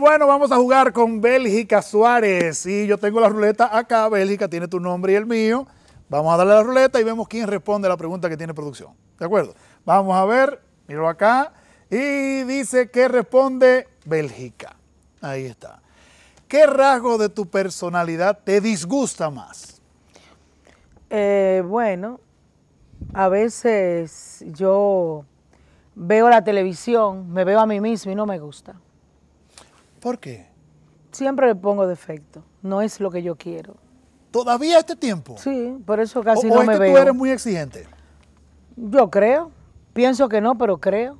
bueno, vamos a jugar con Bélgica Suárez. Y yo tengo la ruleta acá, Bélgica tiene tu nombre y el mío. Vamos a darle la ruleta y vemos quién responde a la pregunta que tiene producción. ¿De acuerdo? Vamos a ver, miro acá. Y dice que responde Bélgica. Ahí está. ¿Qué rasgo de tu personalidad te disgusta más? Eh, bueno, a veces yo veo la televisión, me veo a mí misma y no me gusta. ¿Por qué? Siempre le pongo defecto. No es lo que yo quiero. ¿Todavía este tiempo? Sí, por eso casi no es me que este tú eres muy exigente? Yo creo. Pienso que no, pero creo.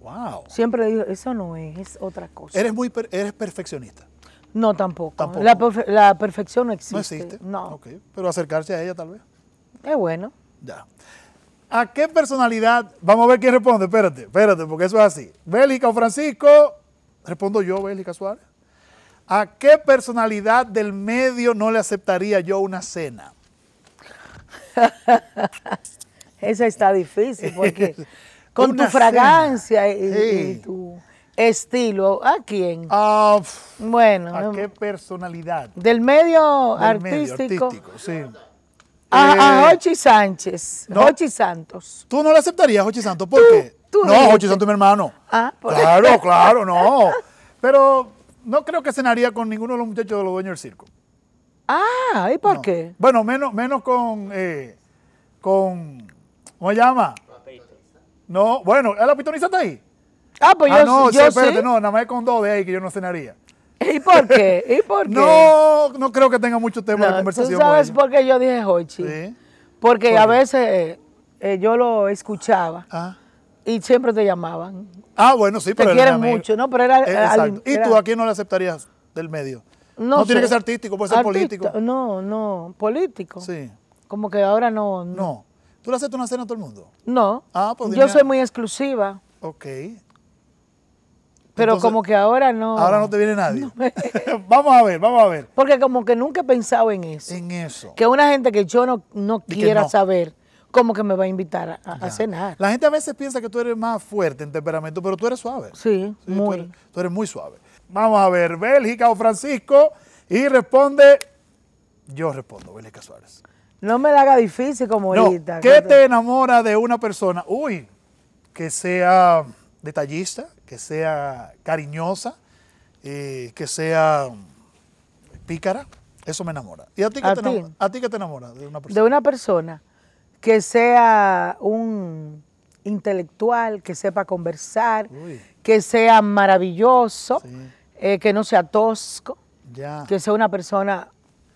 Wow. Siempre digo, eso no es, es otra cosa. ¿Eres muy eres perfeccionista? No, tampoco. La, perfección no existe. No existe. No. Ok. Pero acercarse a ella tal vez. Es bueno. Ya. ¿A qué personalidad? Vamos a ver quién responde. Espérate, espérate, porque eso es así. Bélica o Francisco? Respondo yo, Bélica Suárez. ¿A qué personalidad del medio no le aceptaría yo una cena? Esa está difícil, porque con tu fragancia y, tu estilo, ¿a quién? Ah, bueno. ¿A qué personalidad? Del medio artístico. A, eh, Sánchez, no, Santos. ¿Tú no le aceptarías, Hochi Santos? ¿Por qué? no, Hochi son este. tu hermano. Ah, Claro, claro, no. Pero no creo que cenaría con ninguno de los muchachos de los dueños del circo. Ah, ¿y por qué? Bueno, menos, menos con, eh, con, ¿cómo se llama? No, bueno, ¿la pitoniza está ahí? Ah, pues ah, yo, no, yo espérate, no, nada más es con dos de ahí que yo no cenaría. ¿Y por qué? ¿Y por qué? No, no creo que tenga mucho tema de conversación. ¿Tú sabes por qué yo dije Hochi? Sí. Porque a veces eh, eh, yo lo escuchaba. Ah y siempre te llamaban. Ah, bueno, sí, pero te quieren mucho, ¿no? Pero era, Exacto. ¿Y tú a quién no le aceptarías del medio? No, tiene que ser artístico, puede ser político. No, no, político. Sí. Como que ahora no. No. ¿Tú le aceptas una cena a todo el mundo? No. Ah, pues Yo soy muy exclusiva. Ok. Pero como que ahora no. Ahora no te viene nadie. vamos a ver, vamos a ver. Porque como que nunca he pensado en eso. En eso. Que una gente que yo no, no quiera saber ¿cómo que me va a invitar a, cenar? La gente a veces piensa que tú eres más fuerte en temperamento, pero tú eres suave. Sí, muy. Tú eres, muy suave. Vamos a ver, Bélgica o Francisco, y responde, yo respondo, Bélgica Suárez. No me la haga difícil como ahorita. ¿Qué te... enamora de una persona? Uy, que sea detallista, que sea cariñosa, eh, que sea pícara. Eso me enamora. ¿Y a ti qué, te, Enamora, ¿a ti qué te enamora de una persona? De una persona que sea un intelectual, que sepa conversar, que sea maravilloso, eh, que no sea tosco, que sea una persona,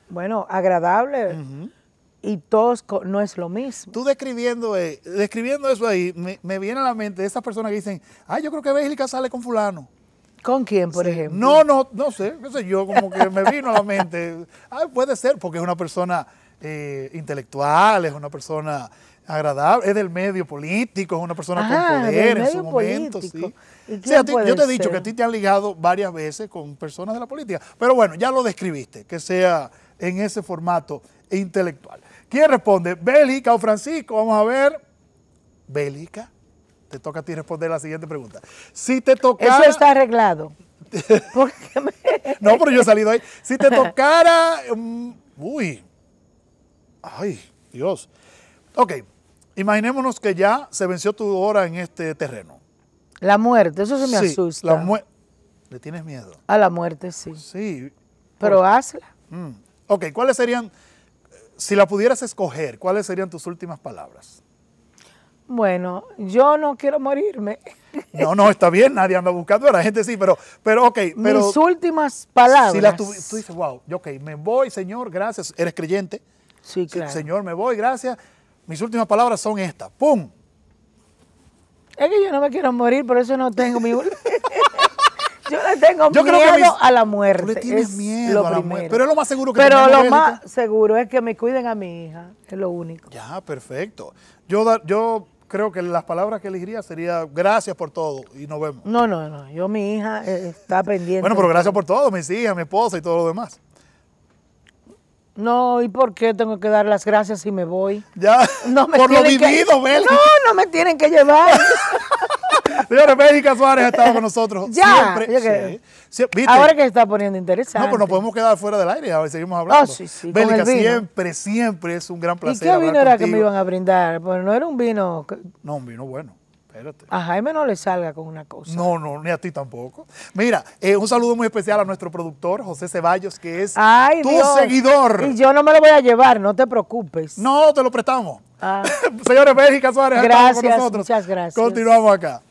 bueno, agradable. Y tosco no es lo mismo. Tú describiendo, eh, describiendo eso ahí, me, viene a la mente esas personas que dicen, ay, yo creo que Bélica sale con fulano. ¿Con quién, por ejemplo? No, no, no sé, no sé, yo como que me vino a la mente. Ay, puede ser, porque es una persona eh, intelectual, es una persona agradable, es del medio político, es una persona con ah, poder en su momento. yo te he dicho que a ti te han ligado varias veces con personas de la política, pero bueno, ya lo describiste, que sea en ese formato intelectual. ¿Quién responde? ¿Bélica o Francisco? Vamos a ver. Bélica. Te toca a ti responder la siguiente pregunta. Si te tocara... Eso está arreglado. no, pero yo he salido ahí. Si te tocara... Mm, uy, Ay, Dios. Ok, imaginémonos que ya se venció tu hora en este terreno. La muerte, eso se me asusta. ¿Le tienes miedo? A la muerte, sí. Sí. Pero pues, hazla. Mm. Ok, ¿cuáles serían, si la pudieras escoger, cuáles serían tus últimas palabras? Bueno, yo no quiero morirme. No, no, está bien, nadie anda buscando, la gente sí, pero, pero ok. Pero, Mis últimas palabras. Si la tú dices, wow, ok, me voy, Señor, gracias, eres creyente, Sí, claro. Señor, me voy, gracias. Mis últimas palabras son estas. ¡Pum! Es que yo no me quiero morir, por eso no tengo mi... yo le tengo miedo a la muerte. Tú le tienes miedo a la muerte. Pero es lo más seguro que Pero lo más seguro es que me cuiden a mi hija. Es lo único. Ya, perfecto. Yo, yo creo que las palabras que elegiría sería gracias por todo y nos vemos. No, no, no. Yo, mi hija eh, está pendiente. bueno, pero gracias por todo, mis hijas, mi esposa y todo lo demás. No, ¿y por qué tengo que dar las gracias si me voy? Ya, no me por lo vivido, que... No, no me tienen que llevar. Señores, Bélgica Suárez ha estado con nosotros ya, siempre. Sí. Ahora que se está poniendo interesante. No, pues nos podemos quedar fuera del aire, a ver, seguimos hablando. Oh, sí, sí, Bélica, siempre, siempre es un gran placer ¿Y qué vino era que me iban a brindar? Pues no era un vino... No, un vino bueno. A Jaime no le salga con una cosa. No, no, ni a ti tampoco. Mira, eh, un saludo muy especial a nuestro productor, José Ceballos, que es tu seguidor. Y yo no me lo voy a llevar, no te preocupes. No, te lo prestamos. Ah. Señores, México Suárez, gracias, Muchas gracias. Continuamos acá.